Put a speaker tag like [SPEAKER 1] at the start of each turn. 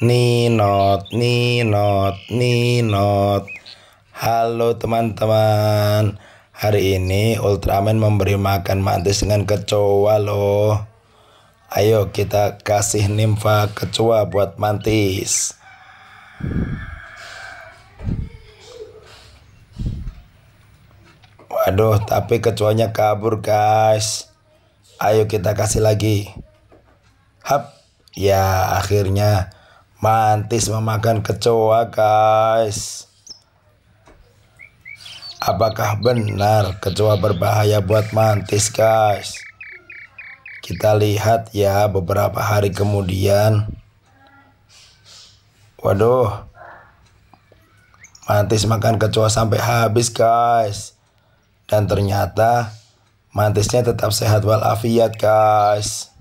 [SPEAKER 1] not, not, Ninot, not. Halo teman-teman. Hari ini Ultraman memberi makan mantis dengan kecoa loh. Ayo kita kasih nimfa kecoa buat mantis. Waduh, tapi kecoanya kabur guys. Ayo kita kasih lagi. Hap. Ya, akhirnya Mantis memakan kecoa, guys. Apakah benar kecoa berbahaya buat mantis, guys? Kita lihat ya beberapa hari kemudian. Waduh. Mantis makan kecoa sampai habis, guys. Dan ternyata mantisnya tetap sehat walafiat, guys.